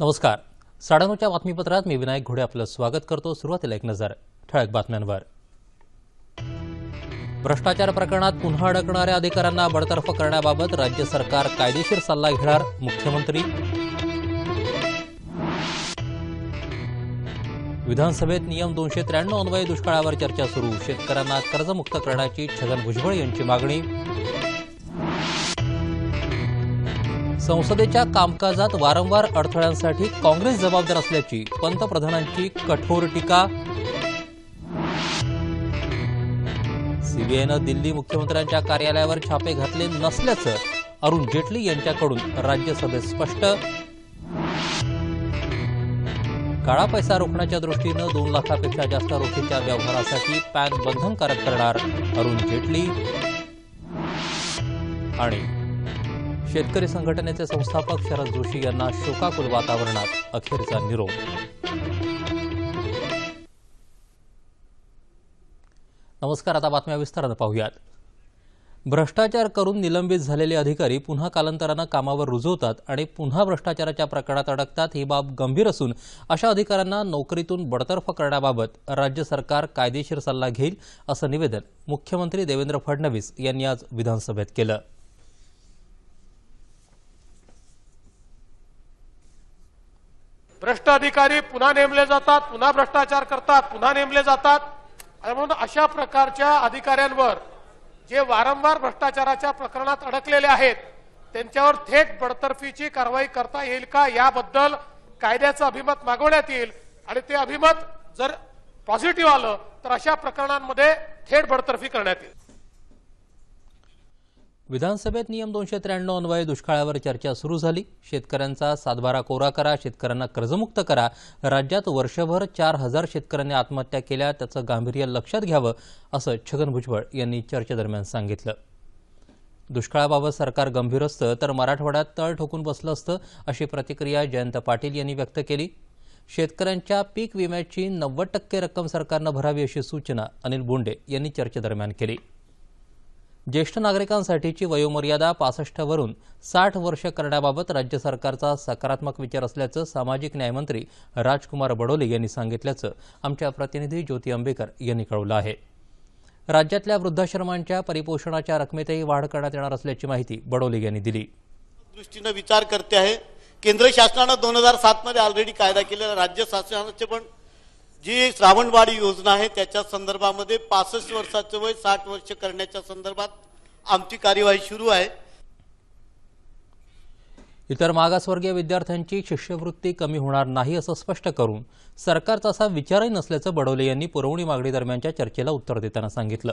नमस्कार साडेनऊच्या बातमीपत्रात मी विनायक घोडे आपलं स्वागत करतो सुरुवातीला एक नजर ठळक बातम्यांवर भ्रष्टाचार प्रकरणात पुन्हा अडकणाऱ्या अधिकाऱ्यांना बडतर्फ करण्याबाबत राज्य सरकार कायदेशीर सल्ला घेणार मुख्यमंत्री विधानसभेत नियम दोनशे त्र्याण्णव अन्वये दुष्काळावर चर्चा सुरू शेतकऱ्यांना कर्जमुक्त करण्याची छगन भुजबळ यांची मागणी संसदेच्या कामकाजात वारंवार अडथळ्यांसाठी काँग्रेस जबाबदार असल्याची पंतप्रधानांची कठोर टीका सीबीआयनं दिल्ली मुख्यमंत्र्यांच्या कार्यालयावर छापे घातले नसल्याचं अरुण जेटली यांच्याकडून राज्यसभेत स्पष्ट काळा पैसा रोखण्याच्या दृष्टीनं दोन लाखापेक्षा जास्त रोखीच्या व्यवहारासाठी पॅन बंधनकारक करणार अरुण जेटली आणि शेतकरी संघटनेचे संस्थापक शरद जोशी यांना शोकाकुल वातावरणात अखेरचा निरोप नमस्कार आता बातम्या विस्तारात पाहूयात भ्रष्टाचार करून निलंबित झालेले अधिकारी पुन्हा कालांतरानं कामावर रुजवतात आणि पुन्हा भ्रष्टाचाराच्या प्रकरणात अडकतात ही बाब गंभीर असून अशा अधिकाऱ्यांना नोकरीतून बडतर्फ करण्याबाबत राज्य सरकार कायदेशीर सल्ला घेईल असं निवेदन मुख्यमंत्री देवेंद्र फडणवीस यांनी आज विधानसभेत केलं भ्रष्ट अधिकारी पुन्हा नेमले जातात पुन्हा भ्रष्टाचार करतात पुन्हा नेमले जातात म्हणून अशा प्रकारच्या अधिकाऱ्यांवर जे वारंवार भ्रष्टाचाराच्या प्रकरणात अडकलेले आहेत त्यांच्यावर थेट बडतर्फीची कारवाई करता येईल का याबद्दल कायद्याचं अभिमत मागवण्यात येईल आणि ते अभिमत जर पॉझिटिव्ह आलं तर अशा प्रकरणांमध्ये थेट बडतर्फी करण्यात येईल विधानसभेत नियम दोनशे त्र्याण्णव अन्वये दुष्काळावर चर्चा सुरू झाली शेतकऱ्यांचा सातबारा कोरा करा शेतकऱ्यांना कर्जमुक्त करा राज्यात वर्षभर चार हजार शेतकऱ्यांनी आत्महत्या केल्या त्याचं गांभीर्य लक्षात घ्यावं असं छगन भुजबळ यांनी चर्चेदरम्यान सांगितलं दुष्काळाबाबत सरकार गंभीर असतं तर मराठवाड्यात तळ ठोकून बसलं असतं अशी प्रतिक्रिया जयंत पाटील यांनी व्यक्त केली शेतकऱ्यांच्या पीक विम्याची नव्वद टक्के रक्कम सरकारनं भरावी अशी सूचना अनिल बोंडे यांनी चर्चेदरम्यान केली ज्येष्ठ नागरिकांसाठीची वयोमर्यादा पासष्टवरून साठ वर्ष करण्याबाबत राज्य सरकारचा सकारात्मक विचार असल्याचं सामाजिक न्यायमंत्री राजकुमार बडोले यांनी सांगितल्याचं आमच्या प्रतिनिधी ज्योती आंबेकर यांनी कळवलं आहे राज्यातल्या वृद्धाश्रमांच्या परिपोषणाच्या रकमेतही वाढ करण्यात येणार असल्याची माहिती बडोले यांनी दिली दृष्टीनं विचार करते आहे केंद्र शासनानं दोन हजार सातमध्ये ऑलरेडी कायदा केलेला राज्य शासनाचे पण जी श्रावणवाडी योजना आहे त्याच्या संदर्भामध्ये पासष्ट वर्षाचं वय साठ वर्ष करण्याच्या संदर्भात आमची कार्यवाही सुरू आहे इतर मागासवर्गीय विद्यार्थ्यांची शिष्यवृत्ती कमी होणार नाही असं स्पष्ट करून सरकारचा असा विचारही नसल्याचं बडोले यांनी पुरवणी मागणी दरम्यानच्या चर्चेला उत्तर देताना सांगितलं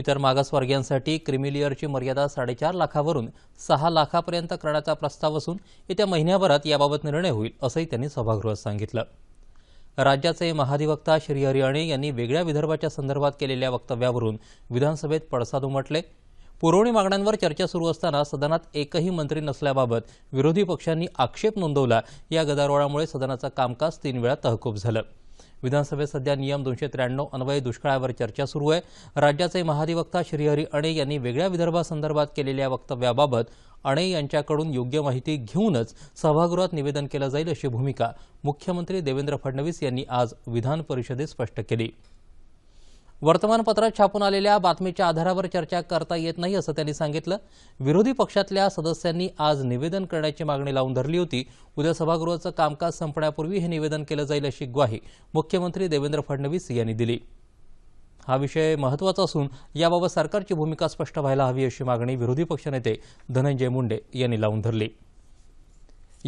इतर मागासवर्गीयांसाठी क्रिमिलियरची मर्यादा साडेचार लाखावरून सहा लाखापर्यंत करण्याचा प्रस्ताव असून येत्या महिन्याभरात याबाबत निर्णय होईल असंही त्यांनी सभागृहात सांगितलं राज्याचे महाधिवक्ता श्री हरियाणे यांनी वेगळ्या विदर्भाच्या संदर्भात केलेल्या वक्तव्यावरून विधानसभेत पडसाद उमटले पुरवणी मागण्यांवर चर्चा सुरू असताना सदनात एकही मंत्री नसल्याबाबत विरोधी पक्षांनी आक्षेप नोंदवला या गदारोळामुळे सदनाचं कामकाज तीन वेळा तहकूब झालं विधानसभेत सध्या नियम दोनशे त्र्याण्णव अन्वये दुष्काळावर चर्चा सुरू आहे राज्याचे महाधिवक्ता श्रीहरी अणे यांनी वेगळ्या विदर्भासंदर्भात केलेल्या वक्तव्याबाबत अणे यांच्याकडून योग्य माहिती घेऊनच सभागृहात निवेदन केलं जाईल अशी भूमिका मुख्यमंत्री देवेंद्र फडणवीस यांनी आज विधान परिषदेत स्पष्ट केली वर्तमानपत्रात छापून आलेल्या बातमीच्या आधारावर चर्चा करता येत नाही असं त्यांनी सांगितलं विरोधी पक्षातल्या सदस्यांनी आज निवेदन करण्याची मागणी लावून धरली होती उद्या सभागृहाचं कामकाज संपण्यापूर्वी हे निवेदन केलं जाईल अशी ग्वाही मुख्यमंत्री देवेंद्र फडणवीस यांनी दिली हा विषय महत्त्वाचा असून याबाबत सरकारची भूमिका स्पष्ट व्हायला हवी अशी मागणी विरोधी पक्षनेते धनंजय मुंडे यांनी लावून धरली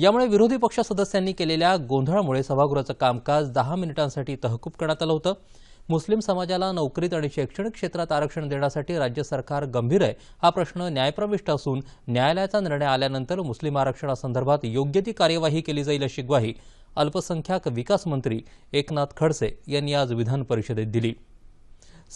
यामुळे विरोधी पक्ष सदस्यांनी केलेल्या गोंधळामुळे सभागृहाचं कामकाज दहा मिनिटांसाठी तहकूब करण्यात आलं होतं मुस्लिम समाजाला नोकरीत आणि शैक्षणिक क्षेत्रात आरक्षण देण्यासाठी राज्य सरकार गंभीर आहे हा प्रश्न न्यायप्रविष्ट असून न्यायालयाचा निर्णय आल्यानंतर मुस्लिम आरक्षणासंदर्भात योग्य ती कार्यवाही केली जाईल अशी ग्वाही अल्पसंख्याक विकास मंत्री एकनाथ खडसे यांनी आज विधान परिषदेत दिली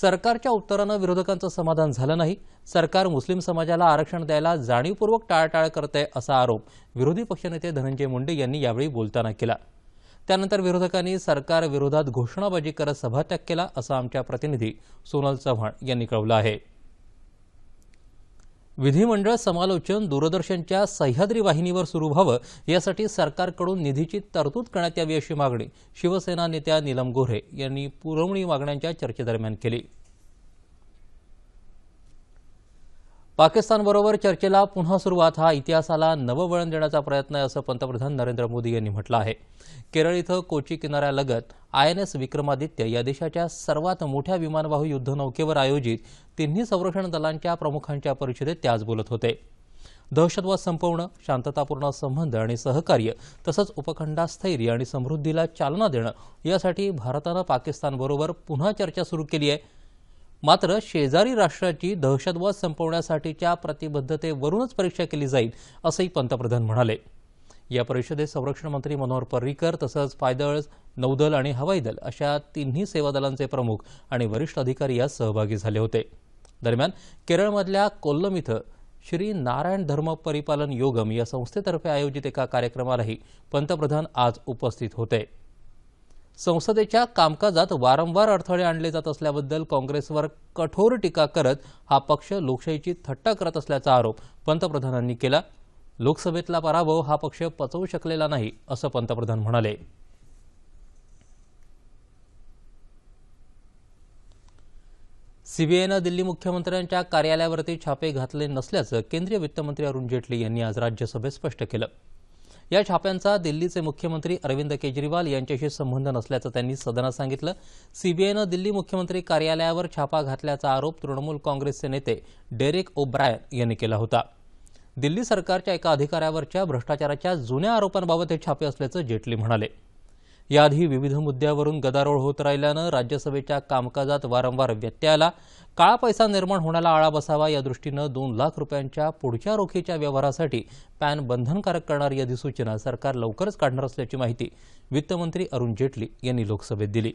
सरकारच्या उत्तरानं विरोधकांचं समाधान झालं नाही सरकार मुस्लिम समाजाला आरक्षण द्यायला जाणीवपूर्वक टाळटाळ करते असा आरोप विरोधी पक्षनेते धनंजय मुंडे यांनी यावेळी बोलताना केला त्यानंतर विरोधकांनी सरकारविरोधात घोषणाबाजी करत सभात्याग केला असं आमच्या प्रतिनिधी सोनल चव्हाण यांनी कळवलं आहे विधिमंडळ समालोचन दूरदर्शनच्या सह्याद्री वाहिनीवर सुरू व्हावं यासाठी सरकारकडून निधीची तरतूद करण्यात यावी अशी मागणी शिवसेना नेत्या नीलम गोऱ्हे यांनी पुरवणी मागण्यांच्या चर्चेदरम्यान केली पाकिस्तानबरोबर चर्चेला पुन्हा सुरुवात हा इतिहासाला नवं वळण देण्याचा प्रयत्न आहे असं पंतप्रधान नरेंद्र मोदी यांनी म्हटलं आहे केरळ इथं कोची किनाऱ्यालगत आय एन एस विक्रमादित्य या देशाच्या सर्वात मोठ्या विमानवाहू युद्धनौकेवर आयोजित तिन्ही संरक्षण दलांच्या प्रमुखांच्या परिषदेत ते आज बोलत होते दहशतवाद संपवणं शांततापूर्ण संबंध आणि सहकार्य तसंच उपखंडात स्थैर्य आणि समृद्धीला चालना देणं यासाठी भारतानं पाकिस्तानबरोबर पुन्हा चर्चा सुरू केली आहे मात्र शेजारी राष्ट्राची दहशतवाद संपवण्यासाठीच्या प्रतिबद्धतेवरूनच परीक्षा केली जाईल असंही पंतप्रधान म्हणाले या परिषदेत संरक्षण मंत्री मनोहर पर्रीकर तसंच पायदळ नौदल आणि हवाई दल अशा तिन्ही सेवादलांचे प्रमुख आणि वरिष्ठ अधिकारी यात सहभागी झाले होते दरम्यान केरळमधल्या कोल्लम इथं श्री नारायण धर्म परिपालन योगम या संस्थेतर्फे आयोजित एका कार्यक्रमालाही पंतप्रधान आज उपस्थित होते संसदेच्या कामकाजात वारंवार अडथळे आणले जात असल्याबद्दल काँग्रेसवर कठोर टीका करत हा पक्ष लोकशाहीची थट्टा करत असल्याचा आरोप पंतप्रधानांनी केला लोकसभेतला पराभव हा पक्ष पचवू शकलेला नाही असं पंतप्रधान म्हणाले सीबीआयनं दिल्ली मुख्यमंत्र्यांच्या कार्यालयावरती छापे घातले नसल्याचं केंद्रीय वित्तमंत्री अरुण जेटली यांनी आज राज्यसभेत स्पष्ट केलं या छाप्यांचा दिल्लीचे मुख्यमंत्री अरविंद केजरीवाल यांच्याशी संबंध नसल्याचं त्यांनी सदनात सांगितलं सीबीआयनं दिल्ली मुख्यमंत्री कार्यालयावर छापा घातल्याचा आरोप तृणमूल काँग्रेसचे नेते डेरेक ब्रायन यांनी केला होता दिल्ली सरकारच्या एका अधिकाऱ्यावरच्या भ्रष्टाचाराच्या जुन्या आरोपांबाबत हे छापे असल्याचं जेटली म्हणाले याआधी विविध मुद्द्यावरून गदारोळ होत राहिल्यानं राज्यसभेच्या कामकाजात वारंवार व्यत्यय आला काळा पैसा निर्माण होण्याला आळा बसावा या दृष्टीनं दोन लाख रुपयांच्या पुढच्या रोखीच्या व्यवहारासाठी पॅन बंधनकारक करणारी अधिसूचना सरकार लवकरच काढणार असल्याची माहिती वित्तमंत्री अरुण जेटली यांनी लोकसभेत दिली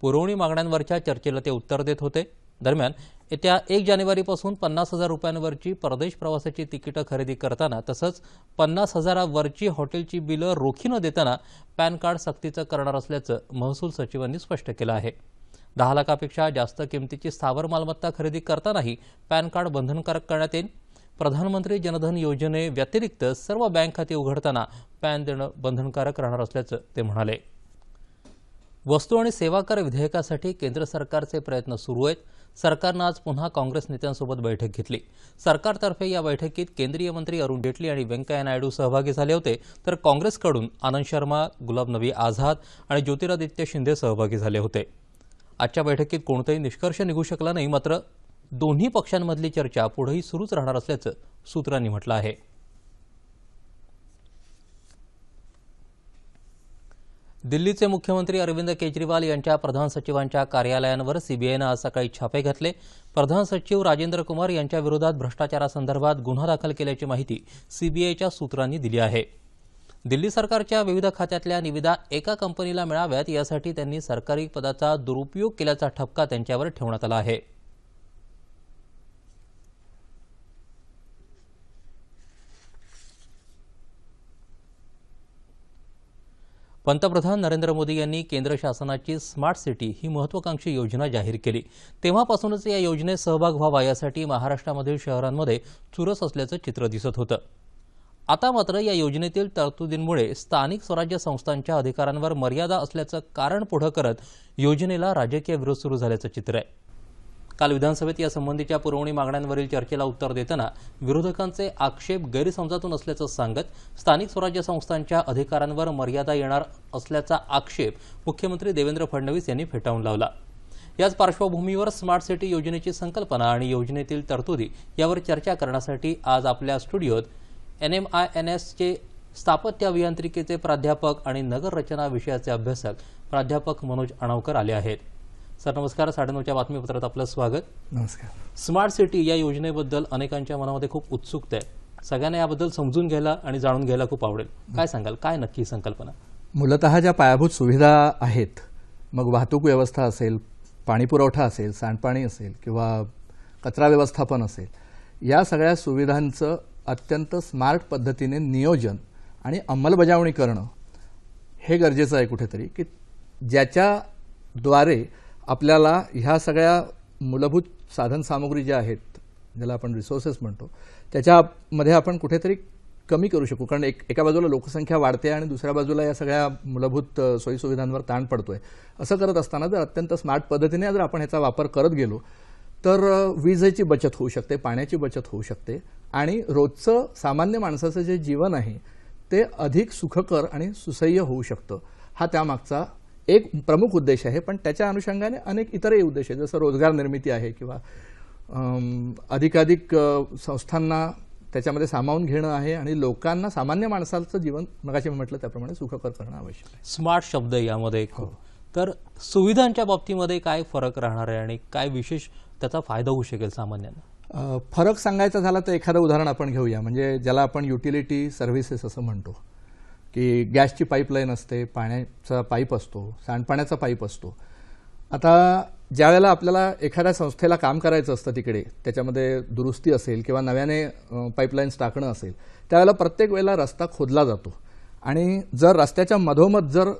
पुरवणी मागण्यांवरच्या चर्चेला ते उत्तर देत होते दरम्यान येत्या एक जानेवारीपासून पन्नास हजार रुपयांवरची परदेश प्रवासाची तिकिटं खरेदी करताना तसंच पन्नास हजारावरची हॉटेलची बिलं रोखी न देताना पॅन कार्ड सक्तीचं करणार असल्याचं महसूल सचिवांनी स्पष्ट केलं आहे दहा लाखापेक्षा जास्त किमतीची स्थावर मालमत्ता खरेदी करतानाही पॅन कार्ड बंधनकारक करण्यात येईल प्रधानमंत्री जनधन योजनेव्यतिरिक्त सर्व बँक खाती उघडताना पॅन देणं बंधनकारक राहणार असल्याचं ते म्हणाले वस्तू आणि सेवा कर विधेयकासाठी केंद्र सरकारचे प्रयत्न सुरू आहेत सरकारनं आज पुन्हा काँग्रेस नेत्यांसोबत बैठक घेतली सरकारतर्फे या बैठकीत केंद्रीय मंत्री अरुण जेटली आणि व्यंकय्या नायडू सहभागी झाले होते तर काँग्रेसकडून आनंद शर्मा गुलाब नबी आझाद आणि ज्योतिरादित्य शिंदे सहभागी झाले होते आजच्या बैठकीत कोणताही निष्कर्ष निघू शकला नाही मात्र दोन्ही पक्षांमधली चर्चा पुढेही सुरूच राहणार असल्याचं सूत्रांनी म्हटलं आहे दिल्लीचे मुख्यमंत्री अरविंद केजरीवाल यांच्या प्रधान सचिवांच्या कार्यालयांवर सीबीआयनं आज सकाळी छापे घातले प्रधान सचिव राजेंद्र कुमार यांच्या विरोधात भ्रष्टाचारासंदर्भात गुन्हा दाखल केल्याची माहिती सीबीआयच्या सूत्रांनी दिली आहे दिल्ली सरकारच्या विविध खात्यातल्या निविदा एका कंपनीला मिळाव्यात यासाठी त्यांनी सरकारी पदाचा दुरुपयोग केल्याचा ठपका त्यांच्यावर ठेवण्यात आला आहे पंतप्रधान नरेंद्र मोदी यांनी केंद्र शासनाची स्मार्ट सिटी ही महत्वाकांक्षी योजना जाहीर केली तेव्हापासूनच या योजनेत सहभाग व्हावा यासाठी महाराष्ट्रामधील शहरांमध्ये चुरस असल्याचं चित्र दिसत होतं आता मात्र या योजनेतील तरतुदींमुळे स्थानिक स्वराज्य संस्थांच्या अधिकारांवर मर्यादा असल्याचं कारण पुढं करत योजनेला राजकीय विरोध सुरू झाल्याचं चित्र आहे काल विधानसभेत यासंबंधीच्या पुरवणी मागण्यांवरील चर्चेला उत्तर देताना विरोधकांचे आक्षेप गैरसमजातून असल्याचं सांगत स्थानिक स्वराज्य संस्थांच्या अधिकारांवर मर्यादा येणार असल्याचा आक्षेप मुख्यमंत्री देवेंद्र फडणवीस यांनी फेटाळून लावला याच पार्श्वभूमीवर स्मार्ट सिटी योजनेची संकल्पना आणि योजनेतील तरतुदी यावर चर्चा करण्यासाठी आज आपल्या स्टुडिओत एन एम आय एन एसचे स्थापत्य अभियांत्रिकेचे प्राध्यापक आणि नगररचना विषयाचे अभ्यासक प्राध्यापक मनोज अणावकर आले आहेत सर नमस्कार साडेनऊच्या बातमीपत्रात आपलं स्वागत नमस्कार स्मार्ट सिटी या योजनेबद्दल अनेकांच्या मनामध्ये खूप उत्सुकता आहे सगळ्यांना याबद्दल समजून घ्यायला आणि जाणून घ्यायला खूप आवडेल काय सांगाल काय नक्की संकल्पना मूलतः ज्या पायाभूत सुविधा आहेत मग वाहतूक व्यवस्था असेल पाणीपुरवठा असेल सांडपाणी असेल किंवा कचरा व्यवस्थापन असेल या सगळ्या सुविधांचं अत्यंत स्मार्ट पद्धतीने नियोजन आणि अंमलबजावणी करणं हे गरजेचं आहे कुठेतरी की ज्याच्याद्वारे आपल्याला ह्या सगळ्या मूलभूत साधनसामुग्री ज्या आहेत ज्याला आपण रिसोर्सेस म्हणतो त्याच्यामध्ये आपण कुठेतरी कमी करू शकू कारण एक एका बाजूला लोकसंख्या वाढते आणि दुसऱ्या बाजूला या सगळ्या मूलभूत सोयीसुविधांवर ताण पडतोय असं करत असताना जर अत्यंत स्मार्ट पद्धतीने जर आपण याचा वापर करत गेलो तर वीजेची बचत होऊ शकते पाण्याची बचत होऊ शकते आणि रोजचं सामान्य माणसाचं जे जीवन आहे ते अधिक सुखकर आणि सुसह्य होऊ शकतं हा त्यामागचा एक प्रमुख उद्देश आहे पण त्याच्या अनुषंगाने अनेक इतरही उद्देश आहे जसं रोजगार निर्मिती आहे किंवा अधिकाधिक संस्थांना त्याच्यामध्ये सामावून घेणं आहे आणि लोकांना सामान्य माणसाचं जीवन मगाशी म्हटलं त्याप्रमाणे सुखकर करणं आवश्यक आहे स्मार्ट शब्द यामध्ये हो तर सुविधांच्या बाबतीमध्ये काय फरक राहणार आहे आणि काय विशेष त्याचा फायदा होऊ शकेल सामान्यांना फरक सांगायचा झाला तर एखादं उदाहरण आपण घेऊया म्हणजे ज्याला आपण युटिलिटी सर्व्हिसेस असं म्हणतो की गॅसची पाईपलाईन असते पाण्याचा पाईप असतो सांडपाण्याचा पाईप असतो आता ज्या वेळेला आपल्याला एखाद्या संस्थेला काम करायचं असतं तिकडे त्याच्यामध्ये दुरुस्ती असेल किंवा नव्याने पाईपलाईन्स टाकणं असेल त्यावेळेला प्रत्येक वेळेला रस्ता खोदला जातो आणि जर रस्त्याच्या मधोमध जर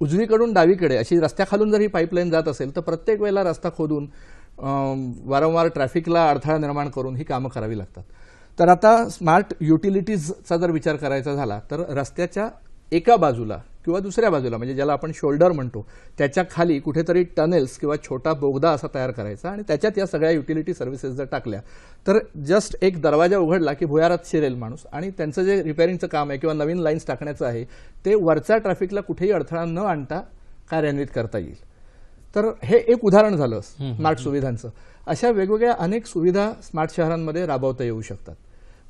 उजवीकडून डावीकडे अशी रस्त्याखालून जर ही पाईपलाईन जात असेल तर प्रत्येक वेळेला रस्ता खोदून वारंवार ट्रॅफिकला अडथळा निर्माण करून ही कामं करावी लागतात तर आता स्मार्ट युटिलिटीजचा जर विचार करायचा झाला तर रस्त्याच्या एका बाजूला किंवा दुसऱ्या बाजूला म्हणजे ज्याला आपण शोल्डर म्हणतो त्याच्या खाली कुठेतरी टनेल्स किंवा छोटा बोगदा असा तयार करायचा आणि त्याच्यात या सगळ्या युटिलिटी सर्व्हिसेस जर टाकल्या तर जस्ट एक दरवाजा उघडला की भुयारात शिरेल माणूस आणि त्यांचं जे रिपेअरिंगचं काम आहे किंवा नवीन लाईन्स टाकण्याचं आहे ते वरच्या ट्रॅफिकला कुठेही अडथळा न आणता कार्यान्वित करता येईल तर हे एक उदाहरण झालं स्मार्ट सुविधांचं अशा वेगवेगळ्या अनेक सुविधा स्मार्ट शहरांमध्ये राबवता येऊ शकतात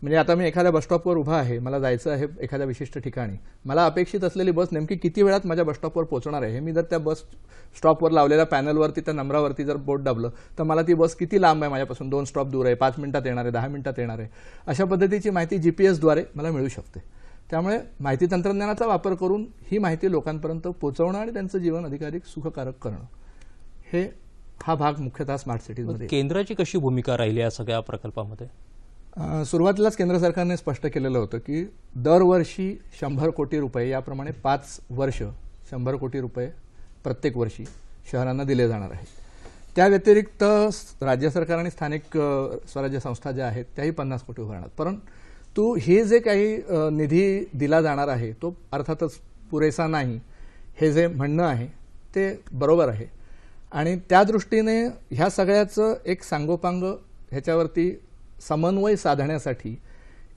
म्हणजे आता मी एखाद्या बसस्टॉपवर उभा आहे मला जायचं आहे एखाद्या विशिष्ट ठिकाणी मला अपेक्षित असलेली बस नेमकी किती वेळात माझ्या बसस्टॉपवर पोहोचणार आहे मी जर त्या बस स्टॉपवर लावलेल्या पॅनलवरती त्या नंबरावरती जर बोट दाबलं तर मला ती बस किती लांब आहे माझ्यापासून दोन स्टॉप दूर आहे पाच मिनिटात येणार आहे दहा मिनिटात येणार आहे अशा पद्धतीची माहिती जी पी एसद्वारे मला मिळू शकते त्यामुळे माहिती तंत्रज्ञानाचा वापर करून ही माहिती लोकांपर्यंत पोहोचवणं आणि त्यांचं जीवन अधिकाधिक सुखकारक करणं हे हा भाग मुख्यतः स्मार्ट सिटीमध्ये केंद्राची कशी भूमिका राहिली या सगळ्या प्रकल्पामध्ये सुरुवातीलाच केंद्र सरकारने स्पष्ट केलेलं होतं की दरवर्षी शंभर कोटी रुपये याप्रमाणे पाच वर्ष शंभर कोटी रुपये प्रत्येक वर्षी शहरांना दिले जाणार आहेत त्या व्यतिरिक्त राज्य सरकार आणि स्थानिक स्वराज्य संस्था ज्या आहेत त्याही पन्नास कोटी उभारणार परंतु हे जे काही निधी दिला जाणार आहे तो अर्थातच पुरेसा नाही हे जे म्हणणं आहे ते बरोबर आहे आणि त्या दृष्टीने ह्या सगळ्याचं एक सांगोपांग ह्याच्यावरती समन्वय साधण्यासाठी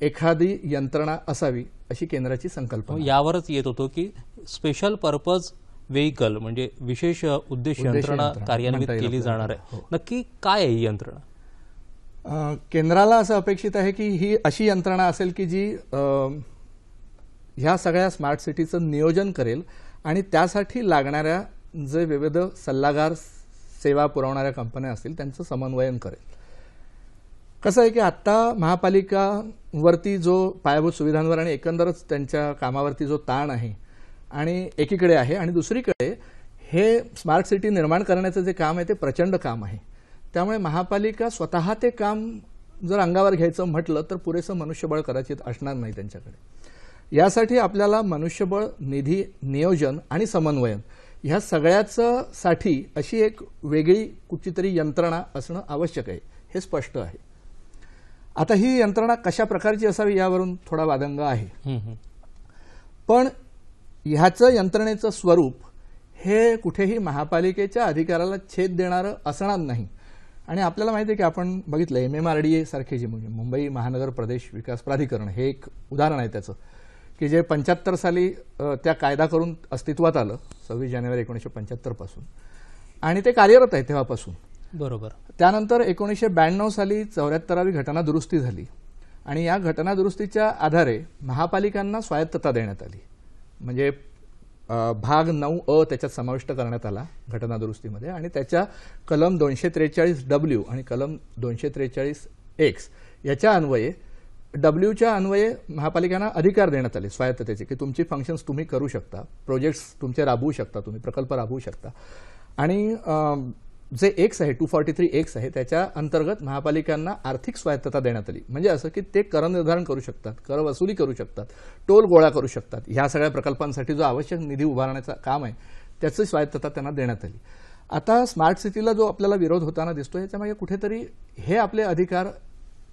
एखादी यंत्रणा असावी अशी केंद्राची संकल्पना हो, यावरच येत होतो की स्पेशल पर्पज व्हेकल म्हणजे विशेष उद्देश यंत्रणा कार्यान्वित केली जाणार आहे हो. नक्की काय आहे ही यंत्रणा केंद्राला असं अपेक्षित आहे की ही अशी यंत्रणा असेल की जी ह्या सगळ्या स्मार्ट सिटीचं नियोजन करेल आणि त्यासाठी लागणाऱ्या जे विविध सल्लागार सेवा पुरवणाऱ्या कंपन्या असतील त्यांचं समन्वयन करेल कसं आहे की आत्ता महापालिकावरती जो पायाभूत सुविधांवर आणि एकंदरच त्यांच्या कामावरती जो ताण आहे आणि एकीकडे आहे आणि दुसरीकडे हे स्मार्ट सिटी निर्माण करण्याचं जे काम आहे ते प्रचंड काम आहे त्यामुळे महापालिका स्वतः ते काम जर अंगावर घ्यायचं म्हटलं तर पुरेसं मनुष्यबळ कदाचित असणार नाही त्यांच्याकडे यासाठी आपल्याला मनुष्यबळ निधी नियोजन आणि समन्वयन ह्या सगळ्याचं साठी अशी एक वेगळी कुठची तरी यंत्रणा असणं आवश्यक आहे हे स्पष्ट आहे आता ही यंत्रणा कशा प्रकारची असावी यावरून थोडा वादंग आहे पण ह्याचं यंत्रणेचं स्वरूप हे कुठेही महापालिकेच्या अधिकाराला छेद देणारं असणार नाही आणि आपल्याला माहिती आहे की आपण बघितलं M M R D A सारखे जे म्हणजे मुंबई महानगर प्रदेश विकास प्राधिकरण हे एक उदाहरण आहे त्याचं की जे पंच्याहत्तर साली त्या कायदा करून अस्तित्वात आलं सव्वीस जानेवारी एकोणीसशे पासून आणि ते कार्यरत आहे तेव्हापासून बरोबर त्यानंतर एकोणीसशे ब्याण्णव साली चौऱ्याहत्तरावी घटना दुरुस्ती झाली आणि या घटना दुरुस्तीच्या आधारे महापालिकांना स्वायत्तता देण्यात आली म्हणजे भाग नऊ अ त्याच्यात समाविष्ट करण्यात आला घटना दुरुस्तीमध्ये आणि त्याच्या कलम दोनशे त्रेचाळीस डब्ल्यू आणि कलम दोनशे त्रेचाळीस एक्स याच्या अन्वये डब्ल्यूच्या अन्वये महापालिकांना अधिकार देण्यात आले स्वायत्ततेचे की तुमची फंक्शन्स तुम्ही करू शकता प्रोजेक्ट्स तुमचे राबवू शकता तुम्ही प्रकल्प राबवू शकता आणि जे एक्स आहे टू फॉर्टी थ्री एक्स आहे त्याच्या अंतर्गत महापालिकांना आर्थिक स्वायत्तता देण्यात आली म्हणजे असं की ते कर निर्धारण करू शकतात कर वसुली करू शकतात टोल गोळा करू शकतात ह्या सगळ्या प्रकल्पांसाठी जो आवश्यक निधी उभारण्याचं काम आहे त्याची स्वायत्तता त्यांना देण्यात आली आता स्मार्ट सिटीला जो आपल्याला विरोध होताना दिसतो याच्यामागे कुठेतरी हे आपले अधिकार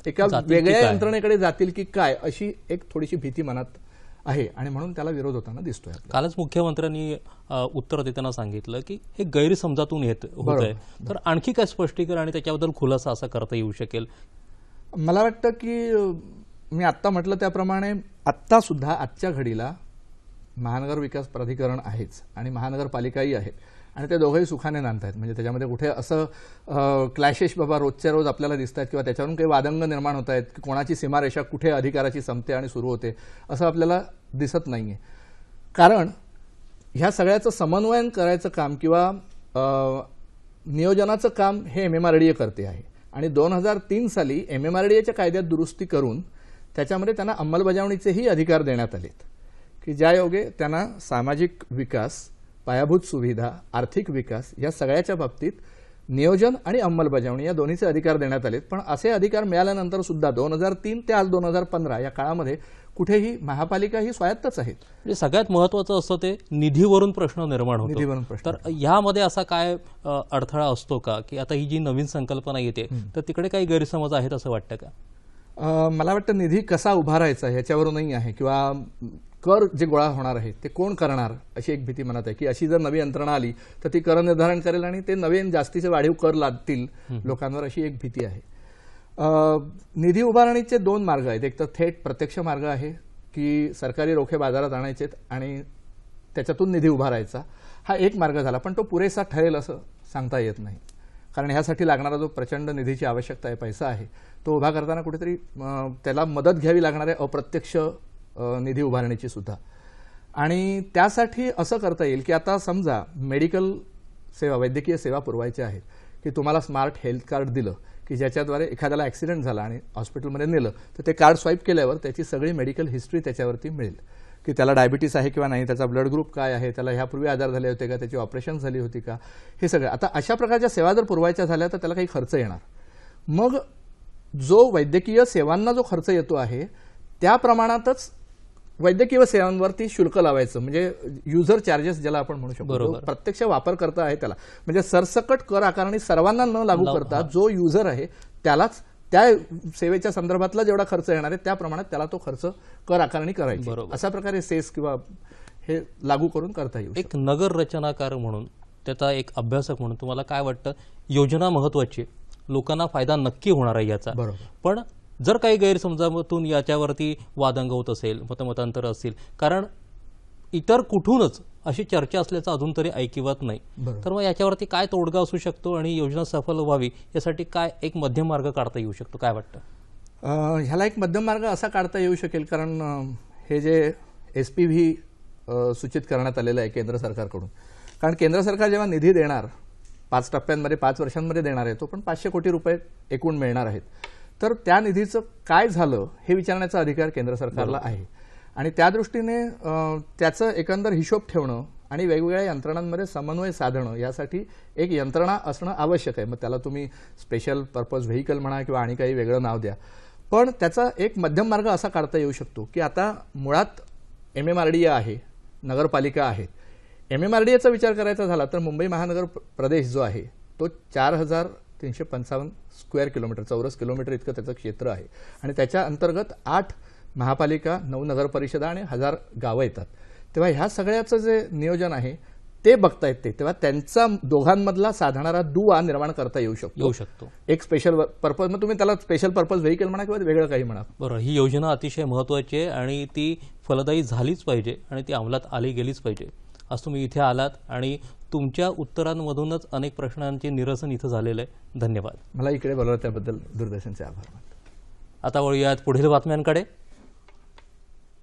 एका वेगळ्या यंत्रणेकडे जातील की काय अशी एक थोडीशी भीती मनात आहे आणि म्हणून त्याला विरोध होताना दिसतोय कालच मुख्यमंत्र्यांनी उत्तर देताना सांगितलं की हे गैरसमजातून येत होत तर आणखी काय स्पष्टीकरण आणि त्याच्याबद्दल खुलासा असा करता येऊ शकेल मला वाटतं की मी आत्ता म्हटलं त्याप्रमाणे आत्ता सुद्धा आजच्या घडीला महानगर विकास प्राधिकरण आहेच आणि महानगरपालिकाही आहेत आणि ते दोघंही सुखाने नांदत आहेत म्हणजे त्याच्यामध्ये कुठे असं क्लॅशेश बाबा रोजच्या रोज आपल्याला दिसत आहेत किंवा त्याच्यावरून काही वादंग निर्माण होत आहेत की कोणाची सीमारेषा कुठे अधिकाराची संपते आणि सुरू होते असं आपल्याला दिसत नाही आहे कारण ह्या सगळ्याचं समन्वयन करायचं काम किंवा नियोजनाचं काम हे M M R D A करते आहे आणि दोन हजार तीन साली एम एम आर डी एच्या कायद्यात दुरुस्ती करून त्याच्यामध्ये त्यांना अंमलबजावणीचेही अधिकार देण्यात आलेत की ज्या योगे त्यांना सामाजिक विकास पायाभूत सुविधा आर्थिक विकास या सगळ्याच्या बाबतीत नियोजन आणि अंमलबजावणी या दोन्हीचे अधिकार देण्यात आलेत पण असे अधिकार मिळाल्यानंतर सुद्धा दोन हजार तीन ते आज दोन हजार पंधरा या काळामध्ये कुठेही महापालिका ही स्वायत्तच आहे म्हणजे सगळ्यात महत्वाचं असतं ते निधीवरून प्रश्न निर्माण होतो निधीवरून प्रश्न तर यामध्ये असा काय अडथळा असतो का की आता ही जी नवीन संकल्पना येते तर तिकडे काही गैरसमज आहेत असं वाटतं का मला वाटतं निधी कसा उभारायचा ह्याच्यावरूनही आहे किंवा कर जे गोळा होणार आहे ते कोण करणार अशी एक भीती मनात आहे की अशी जर नवी यंत्रणा आली तर ती कर निर्धारण करेल आणि ते नवीन जास्तीचे वाढीव कर लादतील लोकांवर अशी एक भीती आहे निधी उभारणीचे दोन मार्ग आहेत एक तर थेट प्रत्यक्ष मार्ग आहे की सरकारी रोखे बाजारात आणायचे आणि त्याच्यातून निधी उभारायचा हा एक मार्ग झाला पण तो पुरेसा ठरेल असं सांगता येत नाही कारण ह्यासाठी लागणारा जो प्रचंड निधीची आवश्यकता आहे पैसा आहे तो उभा करताना कुठेतरी त्याला मदत घ्यावी लागणारे अप्रत्यक्ष निधी उभारण्याची सुद्धा आणि त्यासाठी असं करता येईल की आता समजा मेडिकल सेवा वैद्यकीय सेवा पुरवायच्या आहेत की तुम्हाला स्मार्ट हेल्थ कार्ड दिलं की ज्याच्याद्वारे एखाद्याला ॲक्सिडेंट झाला आणि हॉस्पिटलमध्ये नेलं तर ते कार्ड स्वाईप केल्यावर त्याची सगळी मेडिकल हिस्ट्री त्याच्यावरती मिळेल की त्याला डायबिटीस आहे किंवा नाही त्याचा ब्लड ग्रुप काय आहे त्याला ह्यापूर्वी आजार झाले होते का त्याची ऑपरेशन झाली होती का हे सगळं आता अशा प्रकारच्या सेवा जर पुरवायच्या झाल्या तर त्याला काही खर्च येणार मग जो वैद्यकीय सेवांना जो खर्च येतो आहे त्या प्रमाणातच वैद्यकीय सेवांवरती शुल्क लावायचं म्हणजे युजर चार्जेस ज्याला आपण म्हणू शकतो प्रत्यक्ष वापर करता आहे त्याला म्हणजे सरसकट कर आकारणी सर्वांना न लागू करता जो युजर आहे त्यालाच त्या सेवेच्या संदर्भातला जेवढा खर्च येणार आहे त्या प्रमाणात त्याला तो खर्च कर आकारणी करायची अशा प्रकारे सेस किंवा हे लागू करून करता येईल एक नगर रचनाकार म्हणून त्याचा एक अभ्यासक म्हणून तुम्हाला काय वाटतं योजना महत्वाची लोकांना फायदा नक्की होणार आहे याचा पण जर काही गैरसमजातून याच्यावरती वादंग होत असेल मतमतांतर असतील कारण इतर कुठूनच अशी चर्चा असल्याचं अजून तरी ऐकिवत नाही तर मग याच्यावरती काय तोडगा असू शकतो आणि योजना सफल व्हावी यासाठी काय एक मध्यम मार्ग काढता येऊ शकतो काय वाटतं ह्याला एक मध्यम मार्ग असा काढता येऊ शकेल कारण हे जे एस पी व्ही सूचित करण्यात आलेलं आहे केंद्र सरकारकडून कारण केंद्र सरकार जेव्हा निधी देणार पाच टप्प्यांमध्ये पाच वर्षांमध्ये देणार आहे तो पण पाचशे कोटी रुपये एकूण मिळणार आहेत तर त्या निधीचं काय झालं हे विचारण्याचा अधिकार केंद्र सरकारला आहे आणि त्या दृष्टीने त्याचं एकंदर हिशोब ठेवणं आणि वेगवेगळ्या यंत्रणांमध्ये समन्वय साधणं यासाठी एक यंत्रणा असणं आवश्यक आहे मग त्याला तुम्ही स्पेशल पर्पज व्हेकल म्हणा किंवा आणि काही वेगळं नाव द्या पण त्याचा एक मध्यम मार्ग असा काढता येऊ शकतो की आता मुळात M M R D A आहे नगरपालिका आहेत एम एम आर डी एचा विचार करायचा झाला तर मुंबई महानगर प्रदेश जो आहे तो चार हजार तीनशे पंचावन्न स्क्वेअर किलोमीटर चौरस किलोमीटर इतकं त्याचं क्षेत्र आहे आणि त्याच्या अंतर्गत आठ महापालिका नऊ नगर परिषदा आणि हजार गावं येतात तेव्हा ह्या सगळ्याचं जे नियोजन आहे ते बघता येते तेव्हा त्यांचा दोघांमधला साधणारा दुवा निर्माण करता येऊ शकतो येऊ शकतो एक स्पेशल पर्पज मग तुम्ही त्याला स्पेशल पर्पज व्हेकल म्हणा किंवा वेगळं काही म्हणा बरं ही योजना अतिशय महत्त्वाची आहे आणि ती फलदायी झालीच पाहिजे आणि ती अंमलात आली गेलीच पाहिजे आज तुम्ही इथे आलात आणि तुमच्या उत्तरांमधूनच अनेक प्रश्नांचे निरसन इथं झालेलं आहे धन्यवाद मला इकडे बोलवलं त्याबद्दल दूरदर्शनचे आभार आता वळूयात पुढील बातम्यांकडे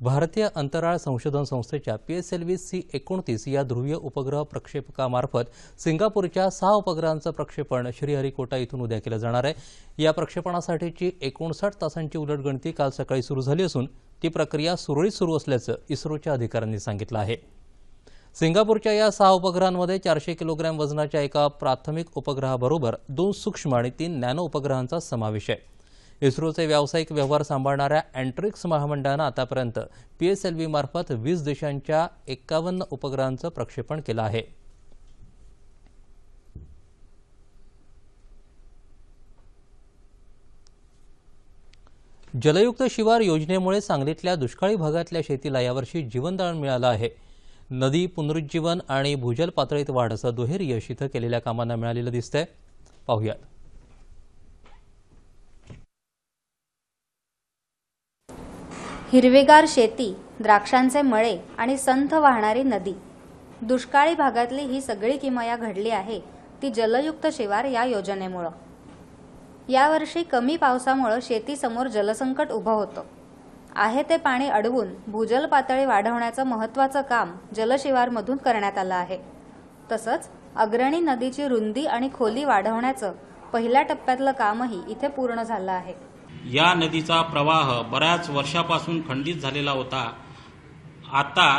भारतीय अंतराळ संशोधन संस्थेच्या P S L V C एकोणतीस या ध्रुवीय उपग्रह प्रक्षेपकामार्फत सिंगापूरच्या सहा उपग्रहांचं प्रक्षेपण श्रीहरिकोटा इथून उद्या केलं जाणार आहे या प्रक्षेपणासाठीची एकोणसाठ तासांची उलटगणती काल सकाळी सुरू झाली असून ती प्रक्रिया सुरळीत सुरू असल्याचं इस्रोच्या अधिकाऱ्यांनी सांगितलं आहे सिंगापूरच्या या सहा उपग्रहांमध्ये चारशे किलोग्रॅम वजनाच्या एका प्राथमिक उपग्रहाबरोबर दोन सूक्ष्म आणि तीन नॅनो उपग्रहांचा समावेश आहे इस्रोचे व्यावसायिक व्यवहार सांभाळणाऱ्या अँट्रिक्स महामंडळानं आतापर्यंत पी मार्फत वीस देशांच्या एक्कावन्न उपग्रहांचं प्रक्षेपण केलं आहे जलयुक्त शिवार योजनेमुळे सांगलीतल्या दुष्काळी भागातल्या शेतीला यावर्षी जीवनदान मिळालं आहे नदी पुनरुज्जीवन आणि भूजल पातळीत वाढ असं दुहेरी यश इथं केलेल्या कामांना मिळालेलं दिसतंय पाहूयात हिरवेगार शेती द्राक्षांचे मळे आणि संथ वाहणारी नदी दुष्काळी भागातली ही सगळी किमया घडली आहे ती जलयुक्त शिवार या योजनेमुळं यावर्षी कमी पावसामुळं शेतीसमोर जलसंकट उभं होतं आहे ते पाणी अडवून भूजल पातळी वाढवण्याचं महत्वाचं काम जलशिवारमधून करण्यात आलं आहे तसंच अग्रणी नदीची रुंदी आणि खोली वाढवण्याचं पहिल्या टप्प्यातलं कामही इथे पूर्ण झालं आहे या नदीचा प्रवाह बऱ्याच वर्षापासून खंडित झालेला होता आता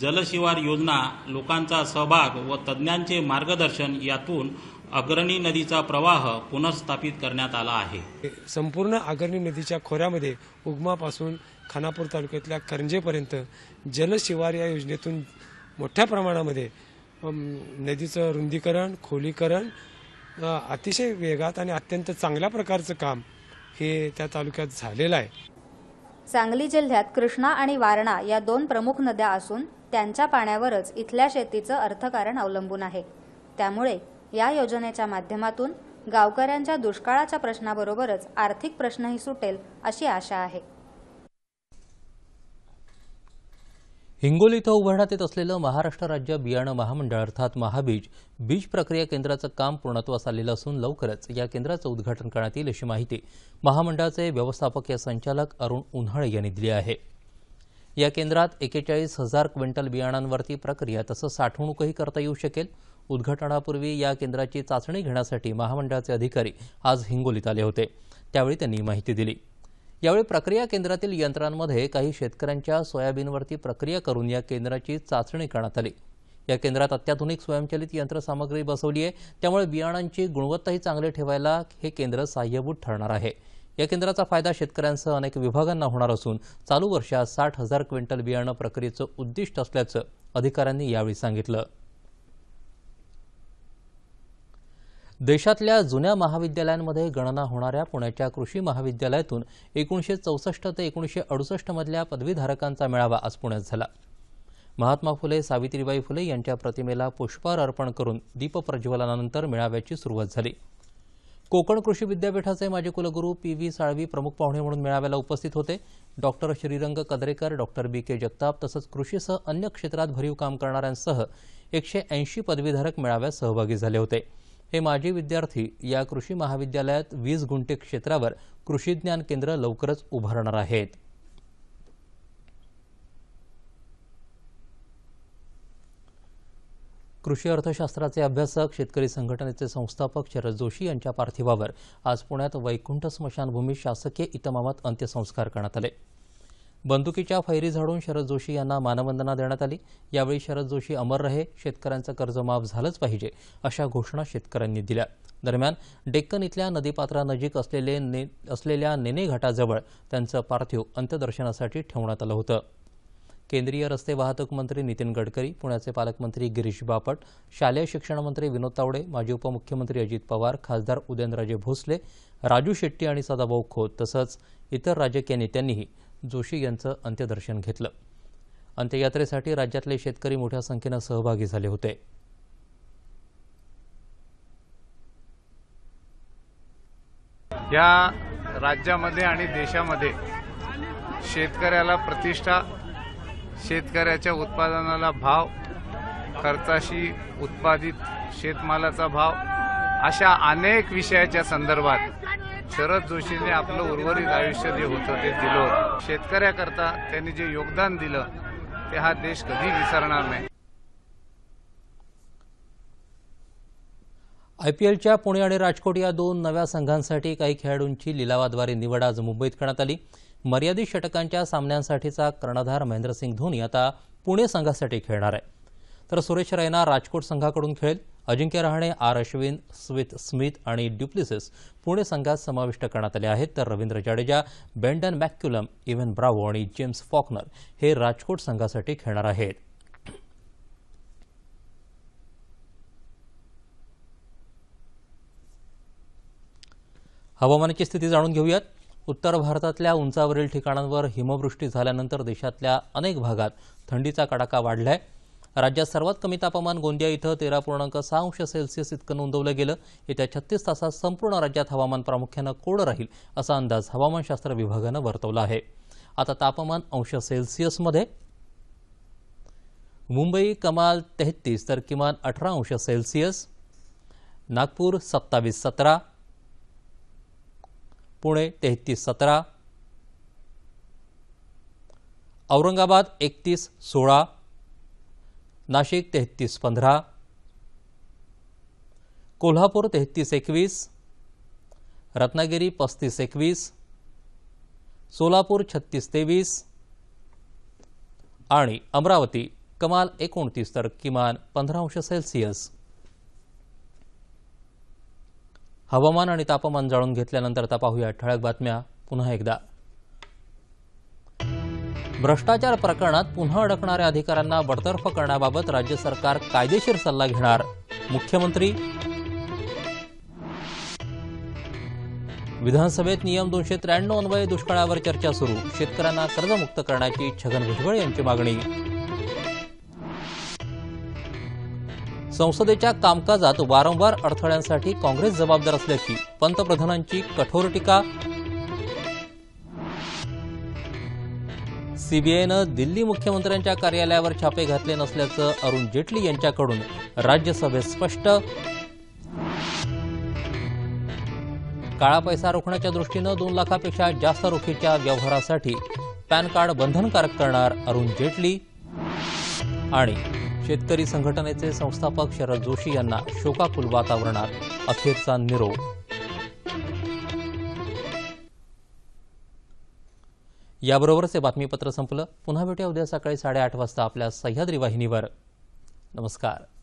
जलशिवार योजना लोकांचा सहभाग व तज्ज्ञांचे मार्गदर्शन यातून अग्रणी नदीचा प्रवाह पुनर्स्थापित करण्यात आला आहे संपूर्ण अग्रणी नदीच्या खोऱ्यामध्ये उगमापासून खानापूर तालुक्यातल्या करंजेपर्यंत जलशिवार या योजनेतून मोठ्या प्रमाणामध्ये नदीचं रुंदीकरण खोलीकरण अतिशय वेगात आणि अत्यंत चांगल्या प्रकारचं काम हे त्या तालुक्यात झालेलं आहे सांगली जिल्ह्यात कृष्णा आणि वारणा या दोन प्रमुख नद्या असून त्यांच्या पाण्यावरच इथल्या शेतीचं अर्थकारण अवलंबून आहे त्यामुळे या योजनेच्या माध्यमातून गावकऱ्यांच्या दुष्काळाच्या प्रश्नाबरोबरच आर्थिक प्रश्नही सुटेल अशी आशा आहे हिंगोली इथं उभारण्यात येत असलेलं महाराष्ट्र राज्य बियाणं महामंडळ अर्थात महाबीज बीज प्रक्रिया केंद्राचं काम पूर्णत्वास आलेलं असून लवकरच या केंद्राचं उद्घाटन करण्यात येईल अशी माहिती महामंडळाचे व्यवस्थापकीय संचालक अरुण उन्हाळे यांनी दिली आहे या केंद्रात एकेचाळीस हजार क्विंटल बियाणांवरती प्रक्रिया तसंच साठवणूकही करता येऊ शकेल उद्घाटनापूर्वी या केंद्राची चाचणी घेण्यासाठी महामंडळाचे अधिकारी आज हिंगोलीत आले होते त्यावेळी त्यांनी माहिती दिली यावेळी प्रक्रिया केंद्रातील यंत्रांमध्ये काही शेतकऱ्यांच्या सोयाबीनवरती प्रक्रिया करून या केंद्राची चाचणी करण्यात आली या केंद्रात अत्याधुनिक स्वयंचलित यंत्रसामग्री बसवली आहे त्यामुळे बियाणांची गुणवत्ताही चांगली ठेवायला हे केंद्र सहाय्यभूत ठरणार आहे या केंद्राचा फायदा शेतकऱ्यांसह अनेक विभागांना होणार असून चालू वर्षात साठ हजार क्विंटल बियाणं प्रक्रियेचं उद्दिष्ट असल्याचं अधिकाऱ्यांनी यावेळी सांगितलं देशातल्या जुन्या महाविद्यालयांमध्ये गणना होणाऱ्या पुण्याच्या कृषी महाविद्यालयातून एकोणीशे चौसष्ट ते एकोणीशे मधल्या पदवीधारकांचा मेळावा आज पुण्यात झाला महात्मा फुले सावित्रीबाई फुले यांच्या प्रतिमेला पुष्पहार अर्पण करून दीपप्रज्वलनानंतर मेळाव्याची सुरुवात झाली कोकण कृषी विद्यापीठाचे माजी कुलगुरू पी व्ही साळवी प्रमुख पाहुणे म्हणून मेळाव्याला उपस्थित होते doctor Shrirang Kadrekar doctor B K Jagtap तसंच कृषीसह अन्य क्षेत्रात भरीव काम करणाऱ्यांसह एकशे ऐंशी पदवीधारक मेळाव्यात सहभागी झाले होते हे माजी विद्यार्थी या कृषी महाविद्यालयात वीस गुंठे क्षेत्रावर कृषी ज्ञान केंद्र लवकरच उभारणार आहेत कृषी अर्थशास्त्राचे अभ्यासक शेतकरी संघटनेचे संस्थापक शरद जोशी यांच्या पार्थिवावर आज पुण्यात वैकुंठ स्मशानभूमी शासकीय इतमामात अंत्यसंस्कार करण्यात आले बंदुकीच्या फैरी झाडून शरद जोशी यांना मानवंदना देण्यात आली यावेळी शरद जोशी अमर रहे शेतकऱ्यांचं कर्ज माफ झालंच पाहिजे अशा घोषणा शेतकऱ्यांनी दिल्या दरम्यान डेक्कन इथल्या नदीपात्रानजीक असलेले ने असलेल्या नेने घाटाजवळ त्यांचं पार्थिव अंत्यदर्शनासाठी ठेवण्यात आलं होतं केंद्रीय रस्ते वाहतूक मंत्री नितीन गडकरी पुण्याचे पालकमंत्री गिरीश बापट शालेय शिक्षण मंत्री विनोद तावडे माजी उपमुख्यमंत्री अजित पवार खासदार उदयनराजे भोसले राजू शेट्टी आणि सदाभाऊ खोत तसंच इतर राजकीय नेत्यांनीही जोशी यांचं अंत्यदर्शन घेतलं अंत्ययात्रेसाठी राज्यातले शेतकरी मोठ्या संख्येनं सहभागी झाले होते या राज्यामध्ये आणि देशामध्ये शेतकऱ्याला प्रतिष्ठा शेतकऱ्याच्या उत्पादनाला भाव खर्चाशी उत्पादित शेतमालाचा भाव अशा अनेक विषयाच्या संदर्भात शरद जोशींनी आपलं उर्वरित आयुष्य जे होतं ते दिलं होतं शेतकऱ्याकरता त्यांनी जे योगदान दिलं ते हा देश कधी विसरणार नाही आयपीएलच्या पुणे आणि राजकोट या दोन नव्या संघांसाठी काही खेळाडूंची लिलावाद्वारे निवड आज मुंबईत करण्यात आली मर्यादित षटकांच्या सामन्यांसाठीचा कर्णधार महेंद्रसिंग धोनी आता पुणे संघासाठी खेळणार आहे तर सुरेश रैना राजकोट संघाकडून खेळेल Ajinkya Rahane R Ashwin Steve Smith आणि ड्युप्लिसिस पुणे संघात समाविष्ट करण्यात आले आहेत तर रवींद्र जाडेजा बेंडन मॅक्युलम इव्हन ब्रावो आणि जेम्स फॉकनर हे राजकोट संघासाठी खेळणार आहेत हवामानाची स्थिती जाणून घेऊयात उत्तर भारतातल्या उंचावरील ठिकाणांवर हिमवृष्टी झाल्यानंतर देशातल्या अनेक भागात थंडीचा कडाका वाढला आहे राज्यात सर्वात कमी तापमान गोंदिया इथं तेरा पूर्णांक सहा अंश सेल्सिअस इतकं नोंदवलं गेलं येत्या छत्तीस तासात संपूर्ण राज्यात हवामान प्रामुख्यानं कोरडं राहील असा अंदाज हवामानशास्त्र विभागानं वर्तवला आहे आता तापमान अंश सेल्सिअसमध्ये मुंबई कमाल तेहतीस तर किमान अठरा अंश सेल्सिअस नागपूर सत्तावीस सतरा पुणे तेहतीस सतरा औरंगाबाद एकतीस सोळा नाशिक तेहतीस पंधरा कोल्हापूर तेहतीस एकवीस रत्नागिरी पस्तीस एकवीस सोलापूर छत्तीस तेवीस आणि अमरावती कमाल एकोणतीस तर किमान पंधरा अंश सेल्सिअस हवामान आणि तापमान जाणून घेतल्यानंतर आता पाहूया ठळक बातम्या पुन्हा एकदा भ्रष्टाचार प्रकरणात पुन्हा अडकणाऱ्या अधिकाऱ्यांना बडतर्फ करण्याबाबत राज्य सरकार कायदेशीर सल्ला घेणार मुख्यमंत्री विधानसभेत नियम दोनशे त्र्याण्णव अन्वये दुष्काळावर चर्चा सुरू शेतकऱ्यांना कर्जमुक्त करण्याची छगन भुजबळ यांची मागणी संसदेच्या कामकाजात वारंवार अडथळ्यांसाठी काँग्रेस जबाबदार असल्याची पंतप्रधानांची कठोर टीका सीबीआयनं दिल्ली मुख्यमंत्र्यांच्या कार्यालयावर छापे घातले नसल्याचं अरुण जेटली यांच्याकडून राज्यसभेत स्पष्ट काळा पैसा रोखण्याच्या दृष्टीनं दोन लाखापेक्षा जास्त रोखीच्या व्यवहारासाठी पॅन कार्ड बंधनकारक करणार अरुण जेटली आणि शेतकरी संघटनेचे संस्थापक शरद जोशी यांना शोकाकुल वातावरणात अखेरचा निरोप याबरोबरच हे बातमीपत्र संपलं पुन्हा भेटूया उद्या सकाळी साडेआठ वाजता आपल्या सह्याद्री वाहिनीवर नमस्कार